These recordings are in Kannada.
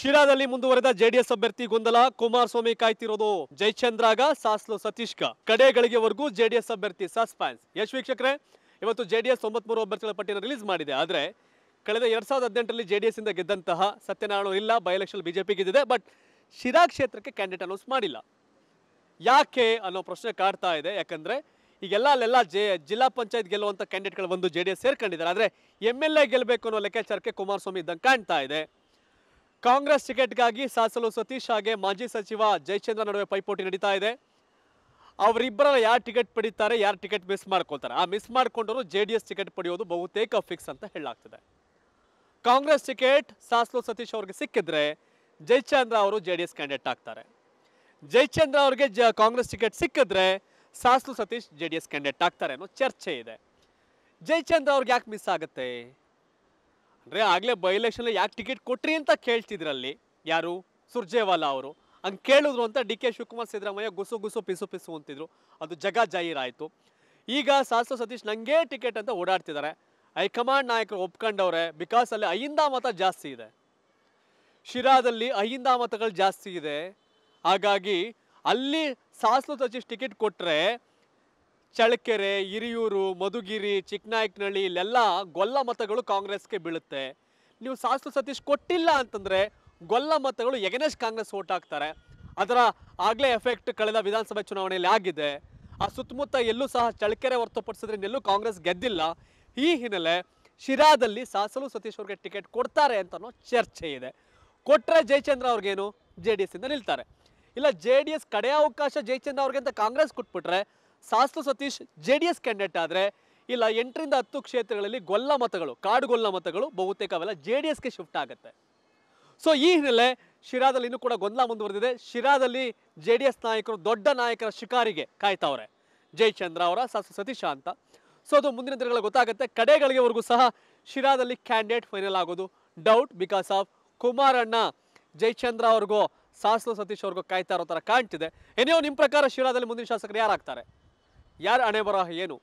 ಶಿರಾದಲ್ಲಿ ಮುಂದುವರೆದ ಜೆಡಿಎಸ್ ಅಭ್ಯರ್ಥಿ ಗೊಂದಲ ಕುಮಾರಸ್ವಾಮಿ ಕಾಯ್ತಿರೋದು ಜೈಚಂದ್ರಾಗ ಸಾಸ್ಲು ಸತೀಶ್ಕ ಕಡೆ ಗಳಿಗೆವರೆಗೂ ಜೆಡಿಎಸ್ ಅಭ್ಯರ್ಥಿ ಸಸ್ಪೆನ್ಸ್ ಯಶ್ ವೀಕ್ಷಕರೇ ಇವತ್ತು ಜೆಡಿಎಸ್ ಮೂರು ಅಭ್ಯರ್ಥಿಗಳ ಪಟ್ಟಿಯನ್ನು ರಿಲೀಸ್ ಮಾಡಿದೆ ಆದ್ರೆ ಕಳೆದ ಎರಡ್ ಸಾವಿರದ ಹದಿನೆಂಟರಲ್ಲಿ ಜೆಡಿಎಸ್ ಇಂದ ಗೆದ್ದಂತಹ ಸತ್ಯನಾರಾಯಣ ಇಲ್ಲ ಬೈ ಎಲೆಕ್ಷನ್ ಬಿಜೆಪಿ ಗೆದ್ದಿದೆ ಬಟ್ ಶಿರಾ ಕ್ಷೇತ್ರಕ್ಕೆ ಕ್ಯಾಂಡಿಡೇಟ್ ಅನೌನ್ಸ್ ಮಾಡಿಲ್ಲ ಯಾಕೆ ಅನ್ನೋ ಪ್ರಶ್ನೆ ಕಾಡ್ತಾ ಇದೆ ಯಾಕಂದ್ರೆ ಈಗೆಲ್ಲ ಅಲ್ಲೆಲ್ಲ ಜೆ ಜಿಲ್ಲಾ ಪಂಚಾಯತ್ ಗೆಲ್ಲುವಂಥ ಕ್ಯಾಂಡಿಡೇಟ್ಗಳು ಬಂದು ಒಂದು ಜೆಡಿಎಸ್ ಸೇರ್ಕೊಂಡಿದ್ದಾರೆ ಆದರೆ ಎಮ್ ಎಲ್ ಎ ಗೆಲ್ಲಬೇಕು ಅನ್ನೋ ಲೆಕ್ಕಾಚಾರಕ್ಕೆ ಕುಮಾರಸ್ವಾಮಿ ಇದ್ದಂಗೆ ಕಾಣ್ತಾ ಇದೆ ಕಾಂಗ್ರೆಸ್ ಟಿಕೆಟ್ಗಾಗಿ ಸಾಸಲು ಸತೀಶ್ ಹಾಗೆ ಮಾಜಿ ಸಚಿವ ಜಯಚಂದ್ರ ನಡುವೆ ಪೈಪೋಟಿ ನಡೀತಾ ಇದೆ ಅವರಿಬ್ಬರ ಯಾರು ಟಿಕೆಟ್ ಪಡೀತಾರೆ ಯಾರು ಟಿಕೆಟ್ ಮಿಸ್ ಮಾಡ್ಕೊಳ್ತಾರೆ ಆ ಮಿಸ್ ಮಾಡಿಕೊಂಡವರು ಜೆ ಡಿ ಎಸ್ ಟಿಕೆಟ್ ಪಡೆಯೋದು ಬಹುತೇಕ ಫಿಕ್ಸ್ ಅಂತ ಹೇಳಲಾಗ್ತದೆ ಕಾಂಗ್ರೆಸ್ ಟಿಕೆಟ್ ಸಾಸಲು ಸತೀಶ್ ಅವ್ರಿಗೆ ಸಿಕ್ಕಿದ್ರೆ ಜಯಚಂದ್ರ ಅವರು ಜೆ ಡಿ ಎಸ್ ಕ್ಯಾಂಡಿಡೇಟ್ ಆಗ್ತಾರೆ ಜಯಚಂದ್ರ ಅವರಿಗೆ ಜ ಕಾಂಗ್ರೆಸ್ ಟಿಕೆಟ್ ಸಿಕ್ಕಿದ್ರೆ Sasalu Satish J D S candidate ಆಗ್ತಾರೆ ಅನ್ನೋ ಚರ್ಚೆ ಇದೆ ಜಯಚಂದ್ರ ಅವ್ರಿಗೆ ಯಾಕೆ ಮಿಸ್ ಆಗುತ್ತೆ ರೇ ಆಗಲೇ ಬೈ ಎಲೆಕ್ಷನಲ್ಲಿ ಯಾಕೆ ಟಿಕೆಟ್ ಕೊಟ್ರಿ ಅಂತ ಕೇಳ್ತಿದ್ರಲ್ಲಿ ಯಾರು ಸುರ್ಜೇವಾಲಾ ಅವರು ಹಂಗೆ ಕೇಳಿದ್ರು ಅಂತ ಡಿ ಕೆ ಶಿವಕುಮಾರ್ ಸಿದ್ದರಾಮಯ್ಯ ಗುಸು ಗುಸು ಪಿಸು ಪಿಸು ಅಂತಿದ್ರು ಅದು ಜಗ ಜಾಹೀರಾಯ್ತು ಈಗ ಸಾಸು ಸತೀಶ್ ನಂಗೆ ಟಿಕೆಟ್ ಅಂತ ಓಡಾಡ್ತಿದ್ದಾರೆ ಹೈಕಮಾಂಡ್ ನಾಯಕರು ಒಪ್ಕೊಂಡವ್ರೆ ಬಿಕಾಸ್ ಅಲ್ಲಿ ಅಹಿಂದ ಮತ ಜಾಸ್ತಿ ಇದೆ ಶಿರಾದಲ್ಲಿ ಅಹಿಂದ ಮತಗಳು ಜಾಸ್ತಿ ಇದೆ ಹಾಗಾಗಿ ಅಲ್ಲಿ ಸಾಸು ಸತೀಶ್ ಟಿಕೆಟ್ ಕೊಟ್ಟರೆ ಚಳ್ಳಕೆರೆ ಹಿರಿಯೂರು ಮಧುಗಿರಿ ಚಿಕ್ಕನಾಯಕನಹಳ್ಳಿ ಇಲ್ಲೆಲ್ಲ ಗೊಲ್ಲ ಮತಗಳು ಕಾಂಗ್ರೆಸ್ಗೆ ಬೀಳುತ್ತೆ ನೀವು ಸಾಸು ಸತೀಶ್ ಕೊಟ್ಟಿಲ್ಲ ಅಂತಂದರೆ ಗೊಲ್ಲ ಮತಗಳು ಎಗನೆಸ್ಟ್ ಕಾಂಗ್ರೆಸ್ ಓಟ್ ಹಾಕ್ತಾರೆ ಅದರ ಆಗಲೇ ಎಫೆಕ್ಟ್ ಕಳೆದ ವಿಧಾನಸಭೆ ಚುನಾವಣೆಯಲ್ಲಿ ಆಗಿದೆ ಆ ಸುತ್ತಮುತ್ತ ಎಲ್ಲೂ ಸಹ ಚಳ್ಳಕೆರೆ ಹೊರತುಪಡಿಸಿದ್ರೆ ಎಲ್ಲೂ ಕಾಂಗ್ರೆಸ್ ಗೆದ್ದಿಲ್ಲ ಈ ಹಿನ್ನೆಲೆ ಶಿರಾದಲ್ಲಿ ಸಾಸಲು ಸತೀಶ್ ಅವ್ರಿಗೆ ಟಿಕೆಟ್ ಕೊಡ್ತಾರೆ ಅಂತ ಅನ್ನೋ ಚರ್ಚೆ ಇದೆ ಕೊಟ್ಟರೆ ಜಯಚಂದ್ರ ಅವ್ರಿಗೇನು ಜೆ ಡಿ ಎಸ್ ಇಂದ ನಿಲ್ತಾರೆ ಇಲ್ಲ ಜೆ ಡಿ ಎಸ್ ಕಡೆಯ ಅವಕಾಶ ಜಯಚಂದ್ರ ಅವ್ರಿಗೆ ಅಂತ ಕಾಂಗ್ರೆಸ್ ಕೊಟ್ಬಿಟ್ರೆ Sasalu Satish J D S candidate ಆದರೆ ಇಲ್ಲ ಎಂಟರಿಂದ ಹತ್ತು ಕ್ಷೇತ್ರಗಳಲ್ಲಿ ಗೊಲ್ಲ ಮತಗಳು ಕಾಡು ಗೊಲ್ಲ ಮತಗಳು ಬಹುತೇಕ ಅವೆಲ್ಲ ಜೆ ಡಿ ಎಸ್ಗೆ ಶಿಫ್ಟ್ ಆಗುತ್ತೆ ಸೊ ಈ ಹಿನ್ನೆಲೆ ಶಿರಾದಲ್ಲಿ ಇನ್ನೂ ಕೂಡ ಗೊಂದಲ ಮುಂದುವರೆದಿದೆ ಶಿರಾದಲ್ಲಿ ಜೆ ಡಿ ಎಸ್ ನಾಯಕರು ದೊಡ್ಡ ನಾಯಕರ ಶಿಕಾರಿಗೆ ಕಾಯ್ತಾವ್ರೆ ಜಯಚಂದ್ರ ಅವರ ಸಾಸು ಸತೀಶ ಅಂತ ಸೊ ಅದು ಮುಂದಿನ ದಿನಗಳಲ್ಲಿ ಗೊತ್ತಾಗುತ್ತೆ ಕಡೆಗಳಿಗೆವರೆಗೂ ಸಹ ಶಿರಾದಲ್ಲಿ ಕ್ಯಾಂಡಿಡೇಟ್ ಫೈನಲ್ ಆಗೋದು ಡೌಟ್ ಬಿಕಾಸ್ ಆಫ್ ಕುಮಾರಣ್ಣ ಜಯಚಂದ್ರ ಅವ್ರಿಗೂ ಸಾಸು ಸತೀಶ್ ಅವ್ರಿಗೂ ಕಾಯ್ತಾ ಇರೋ ಥರ ಕಾಣ್ತಿದೆ ಏನೋ ನಿಮ್ಮ ಪ್ರಕಾರ ಶಿರಾದಲ್ಲಿ ಮುಂದಿನ ಶಾಸಕರು ಯಾರಾಗ್ತಾರೆ ಯಾರ ಅಣೆ ಬರಹ ಏನು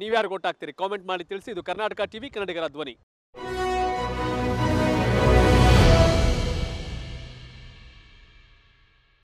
ನೀವ್ಯಾರು ಗೊತ್ತಾಗ್ತೀರಿ ಕಾಮೆಂಟ್ ಮಾಡಿ ತಿಳಿಸಿ ಇದು ಕರ್ನಾಟಕ ಟಿವಿ ಕನ್ನಡಿಗರ ಧ್ವನಿ